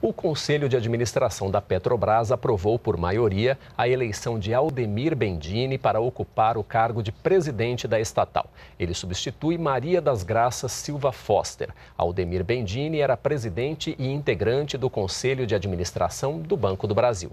O Conselho de Administração da Petrobras aprovou por maioria a eleição de Aldemir Bendini para ocupar o cargo de presidente da estatal. Ele substitui Maria das Graças Silva Foster. Aldemir Bendini era presidente e integrante do Conselho de Administração do Banco do Brasil.